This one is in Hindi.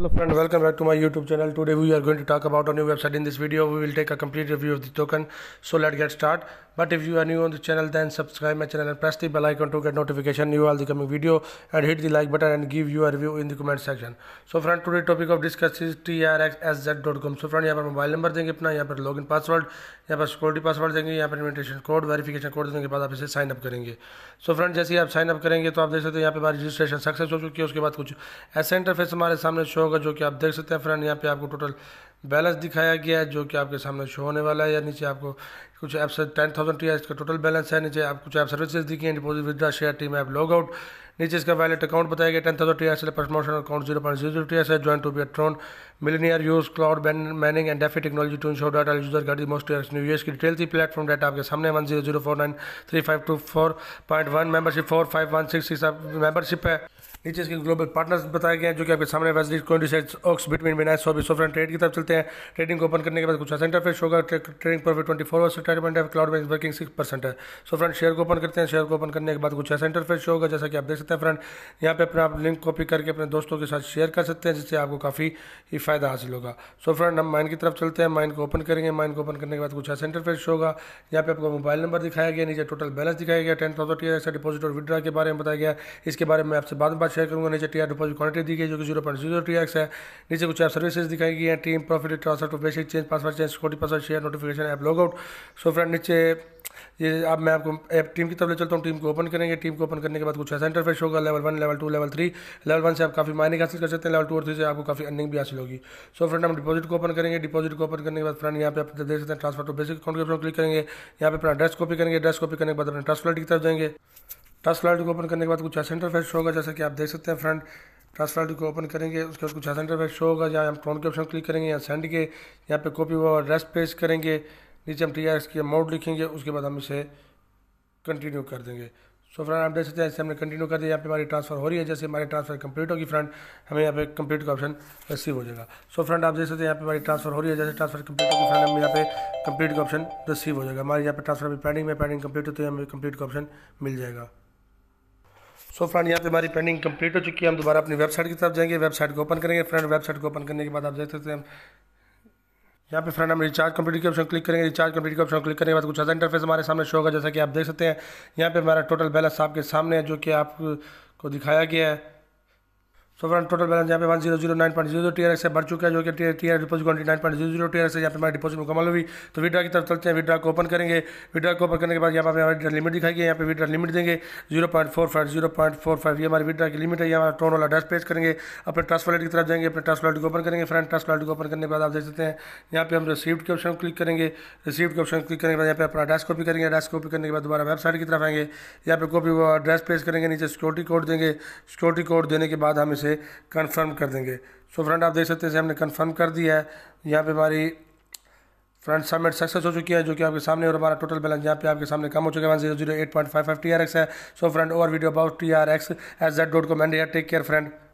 hello friend welcome back to my youtube channel today we are going to talk about a new website in this video we will take a complete review of the token so let's get started. but if you are new on the channel then subscribe my channel and press the bell icon to get notification new all the coming video and hit the like button and give your review in the comment section so friend today topic of discuss is trxsz.com so friend यहाँ पर मोबाइल नंबर देंगे अपना यहाँ पर लॉगिन पासवर्ड यहाँ पर सिक्योरिटी पासवर्ड देंगे यहाँ पर इन्विटेशन कोड वेरिफिकेशन कोड देने के बाद आप इसे साइन अप करेंगे सो so फ्रेंड जैसे ही आप साइन अप करेंगे तो आप देख सकते हो यहाँ पर रजिस्ट्रेशन सक्सेस हो चुकी है उसके बाद कुछ ऐसा इंटरफेस हमारे सामने शो होगा जो कि आप देख सकते हैं फ्रेंड यहाँ पे आपको टोटल बैलेंस दिखाया गया है जो कि आपके सामने शो होने वाला है या नीचे आपको कुछ ऐप से टेन थाउजेंड टी का टोटल बैलेंस है नीचे आप कुछ ऐप सर्विसेज दिखी हैं deposit withdraw share team app log out नीचे इसका वैलेट अकाउंट बताया गया ten thousand T S promotion account zero point zero T S है join to be Tron millionaire use cloud mining and DeFi technology to ensure data user गाड़ी मोस्ट न्यू यूज की डिटेल थी प्लेटफॉर्म डाटा आपके सामने one zero zero four nine three five two four point one membership four five one six membership है नीचे इसके ग्लोबल पार्टनर्स बताया गया हैं जो कि आपके सामने वेस्टिज क्वेंटी ऑक्स बिटवीन बिनाइस सॉबी सोफ्रन ट्रेड की तरफ चलते हैं ट्रेडिंग को ओपन करने के बाद कुछ सेंटर इंटरफेस होगा ट्रेडिंग प्रॉफिट ट्वेंटी फोर है cloud bank working six percent है सो फ्रेंड शेयर को ओपन करते हैं शेयर को ओपन करने के बाद कुछ ऐसा इंटरफेस होगा जैसा कि आप देख सकते हैं फ्रेंड यहाँ पे अपना आप लिंक कॉपी करके अपने दोस्तों के साथ शेयर कर सकते हैं जिससे आपको काफ़ी ही फायदा हासिल होगा सो फ्रेंड हम माइन की तरफ चलते हैं माइन को ओपन करेंगे माइन को ओपन करने के बाद कुछ ऐसा इंटरफेस होगा यहाँ पे आपको मोबाइल नंबर दिखाया गया नीचे टोटल बैलेंस दिखाया गया टेन थाउजेंड डिपॉजिट और विद्रा के बारे में बताया गया इसके बारे में आपसे बाद में साथ शेयर करूंगा नीचे टी आर क्वालिटी दी गई जो कि zero point zero T X है नीचे कुछ ऐप सर्विसेज दिखाई गई हैं team profit transfer to basic change password change security password share notification app logout so friend नीचे ये अब मैं आपको ऐप टीम की तरफ ले चलता हूँ टीम को ओपन करेंगे टीम को ओपन करने के बाद कुछ ऐसा इंटरफेस होगा level one level two level three level one से आप काफ़ी माइनिंग हासिल कर सकते हैं लेवल टू और थ्री से आपको काफ़ी अर्निंग भी हासिल होगी सो फ्रेंड हम डिपॉजिट को ओपन करेंगे डिपॉजिट को ओपन करने के बाद फ्रेंड यहाँ पे आप देख सकते हैं ट्रांसफर टू बेसिक अकाउंट के क्लिक करेंगे यहाँ पे अपना एड्रेस कॉपी करेंगे एड्रेस कॉपी करने के बाद अपने ट्रांसफर की तरफ जाएंगे टास्क फ्लाइट को ओपन करने के बाद कुछ ऐसा इंटरफेस शो होगा जैसा कि आप देख सकते हैं फ्रंट टास्क फ्लाइट को ओपन करेंगे उसके बाद कुछ ऐसा इंटरफेस शो होगा जहाँ हम ट्रोन के ऑप्शन क्लिक करेंगे या सेंड के यहाँ पे कॉपी हुआ एड्रेस पेज करेंगे नीचे हम टी आर एस की अमाउंट लिखेंगे उसके बाद हम इसे कंटिन्यू कर देंगे सो फ्रेंड आप देख सकते हैं इसे हमने कंटिन्यू कर दिया यहाँ पे हमारी ट्रांसफर हो रही है जैसे हमारी ट्रांसफर कंप्लीट होगी फ्रेंड हमें यहाँ पे कंप्लीट का ऑप्शन रिसीव हो जाएगा सो फ्रेंड आप देख सकते हैं यहाँ पे हमारी ट्रांसफर हो रही है जैसे ट्रांसफर कंप्लीट होगी फ्रेंड हमें यहाँ पे कंप्लीट का ऑप्शन रिसीव हो जाएगा हमारे यहाँ पर ट्रांसफर अभी पेंडिंग में पेंडिंग कंप्लीट होती है हमें कंप्लीट का ऑप्शन मिल जाएगा सो फ्रेंड यहाँ पे हमारी पेंडिंग कंप्लीट हो चुकी है हम दोबारा अपनी वेबसाइट की तरफ जाएंगे वेबसाइट को ओपन करेंगे फ्रेंड वेबसाइट को ओपन करने के बाद आप देख सकते हैं यहाँ पे फ्रेंड हम रिचार्ज कंप्लीट के ऑप्शन क्लिक करेंगे रिचार्ज कंप्लीट के ऑप्शन क्लिक करने के बाद कुछ ऐसा इंटरफेस हमारे सामने शो होगा जैसा कि आप देख सकते हैं यहाँ पे हमारा टोटल बैलेंस आपके सामने है जो कि आपको दिखाया गया है सो फ्रेंड टोटल बैलेंस यहाँ पे one zero zero nine point zero zero TRX से भर चुका है जो कि TR deposit twenty nine point zero zero TRX यहाँ पे हमारी डिपोजिट मुकम्मल हुई तो विड्रा की तरफ चलते हैं विड्रा को ओपन करेंगे विड्रा को ओपन करने के बाद यहाँ पे हमारी लिमिट है यहाँ पे विड्रा लिमिट देंगे zero point four five zero point four five ये हमारी विड्रा की लिमिट है यहाँ टोन वाला डस्ट पेज करेंगे अपने ट्रस्ट वॉलेट की तरफ जाएंगे अपने ट्रस्ट वॉलेट को ओपन करेंगे फ्रेंड ट्रस्ट वॉलेट को ओपन करने के बाद आप देख सकते हैं यहाँ पे हम रिसीप्ट के ऑप्शन क्लिक करेंगे रिसीप्ट के ऑप्शन क्लिक करने के बाद यहाँ पे अपना डैश कॉपी करेंगे एड्रेस कॉपी करने के बाद दोबारा वेबसाइट की तरफ आएंगे यहाँ पे कॉपी एड्रेस पेज करेंगे नीचे सिक्योरिटी कोड देंगे सिक्योरिटी कोड देने के बाद हम इसे से कंफर्म कर देंगे सो फ्रेंड आप देख सकते हैं हमने कंफर्म कर दिया है यहाँ पे हमारी फ्रंट सबमिट सक्सेस हो चुकी है जो कि आपके सामने और हमारा टोटल बैलेंस यहाँ पे आपके सामने कम हो चुका है one zero zero eight point five five T R X है so friend over video about T R X S Z dot com and take care friend